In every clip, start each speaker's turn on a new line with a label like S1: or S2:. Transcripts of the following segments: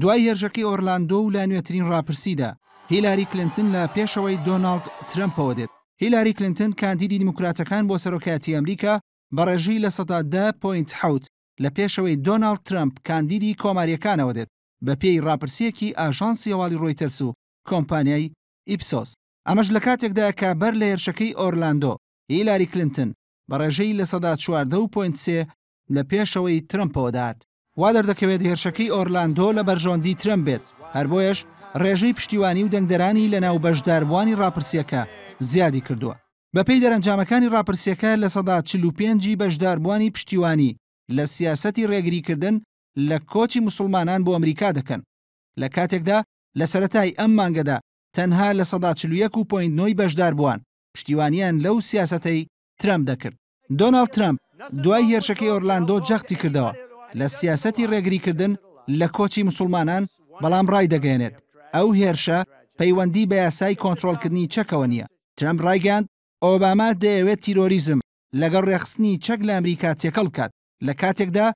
S1: دوای هێرشەکەی ئۆرلاندۆ و لا نوێترین ڕاپرسیدا هیلاری کلنتن لە پێشەوەی دۆناالد ترمپەوە دێت هیلاری کلنتن کاندیدی دموکراتەکان بۆ سەرۆکایەتی ئەمریکا بەڕێژی لە سەدادا پوینت حوت لە پێشەوەی دۆناالد ترمپ کاندیدی کۆماریەکانەوە دێت بە پێی ڕاپرسیەکی ئاژانسی هەواڵی ڕۆیتەرس و کۆمپانیای ئیپسۆس ئەمەش لە کاتێکدا کە بەر لە هێرشەکەی ئۆرلاندۆ هیلاری کلنتن بە ڕێژەی لە سەدا چواردە و پوینت سێ لە پێشەوەی ترمپەوەدات وا دەردەکەوێت هێرشەکەی ئۆرلاندۆ لە بەرژۆندی ترم بێت هەر بۆیش ڕێژەی پشتیوانی و دەنگدەرانی لە ناو بەشداربووانی راپرسیەکە زیادی کردووە بەپی دەرەنجامەکانی راپرسیەکە لە سەدا چلوپێنجی بەشداربووانی پشتیوانی لە سیاسەتی ڕێگریکردن لە کۆچی مسلمانان بۆ ئەمریکا دەکەن لە کاتێکدا لە سەتای ئەم مانگەدا تەنها لە سەدا چلوەک و پوینتنۆی بەشدار بووان پشتیوانیان لەو سیاسەتەی ترامپ دەکرد دۆناڵد ترامپ دوای هێرشەکەی ئۆرلاندۆ جەختی کردەوە لە سیاسەتی ڕێگریکردن لە کۆچی مسلمانان بەڵام ڕای دەگەێنێت ئەو هێرشە پەیوەندی بە یاسای کۆنتترۆلکردنی چەکەوە نییە ترمپ ڕایگەاند ئۆباما دەیەوێت تیرۆریزم لەگەڵ ڕێخستنی چەک لە ئەمریکا تێکەڵ کات لە کاتێکدا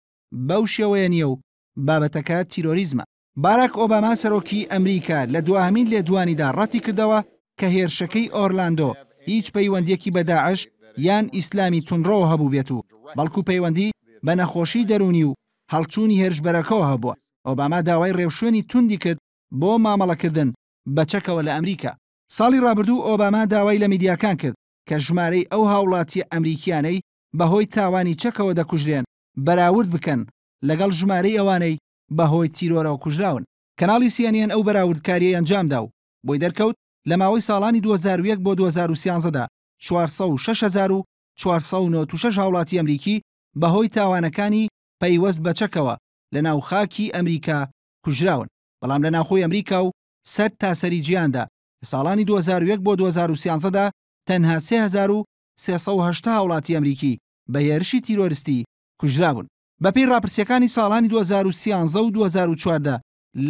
S1: بەو شێوەیە نییە و بابەتەکە تیرۆریزمە باراک ئۆباما سەرۆکی ئەمریکا لە دوامین لێدوانیدا ڕەتی کردەوە کە هێرشەکەی ئۆرلاندۆ هیچ پەیوەندیەکی بەداعش یان ئیسلامی تونڕەوە هەبوو بێت و بەڵکو پەیوەندی بە نەخۆشی دەرونی و هەڵچوونی هێرشبەرەکەەوە هەبووە ئۆباما داوای ڕێوشێنی توندی کرد بۆ مامەڵەکردن بەچەکەوە لە ئەمریکا ساڵی ڕابردوو ئۆباما داوای لە میدیاکان کرد کە ژمارەی ئەو هاوڵاتی ئەمریکیانەی بەهۆی تاوانی چەکەوە دەکوژرێن بەراورد بکەن لەگەڵ ژمارەی ئەوانەی بەهۆی تیرۆرەوە کوژراون کەناڵی سیانیان ئەو بەراوردکاری ئەنجامدا و بۆی دەرکەوت لە ماوەی ساڵانی 2001 بۆ 2013دا 4 6 1996 هاوڵاتی ئەمریکی بەهۆی تاوانەکانی پەیوەست بەچەکەوە لە ناو خاکی ئەمریکا کوژراون بەڵام لە ناوخۆی ئەمریکا و سەر تاسەری گیاندا ساڵانی 2001 بۆ 2013دا تەنها 3380 وڵاتی ئەمریکی بە هێرشی تیرۆریستی کوژرابوون بەپی راپرسیەکانی ساڵانی 2013 و 2014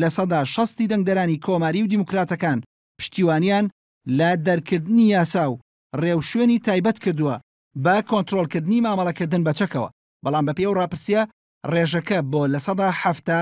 S1: لە سەدا شەستی دەنگدەرانی کۆماری و دیموکراتەکان پشتیوانیان لە دەرکردنی یاسا و ڕێو شوێنی تایبەت کردووە بە کۆنتترۆلکردنی مامەڵەکردن بەچەکەوە بەڵام بە پێ و راپرسیە ڕێژەکە بۆ لە سەدا هەفتە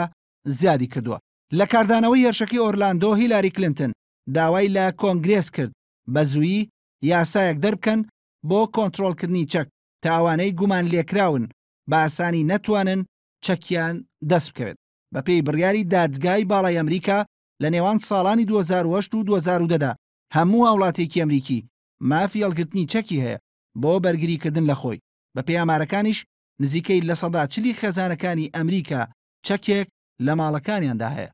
S1: زیادی کردووە لە کاردانەوەی هێرشەکەی ئۆرلاندۆ هیلاری کلنتن داوای لە کۆنگرێس کرد بە زوویی یاسایەک دەربکەن بۆ کۆنتترۆلکردنی چەک تاوانەی گومان لێکراون باسانی نەتوانن چەکیان دەست بکەوێت بە پێی بڕیاری دادگای باڵای ئەمریکا لە نێوان ساڵانی 2010 و 2010دا هەموو وڵاتێکی ئەمریکی مافی هەڵگرتنی چەکی هەیە بۆ بەرگریکردن لە خۆی بە پێی ئامارەکانیش نزیکەی لە سەدا چلی خێزانەکانی ئەمریکا چەکێک لە ماڵەکانیاندا هەیە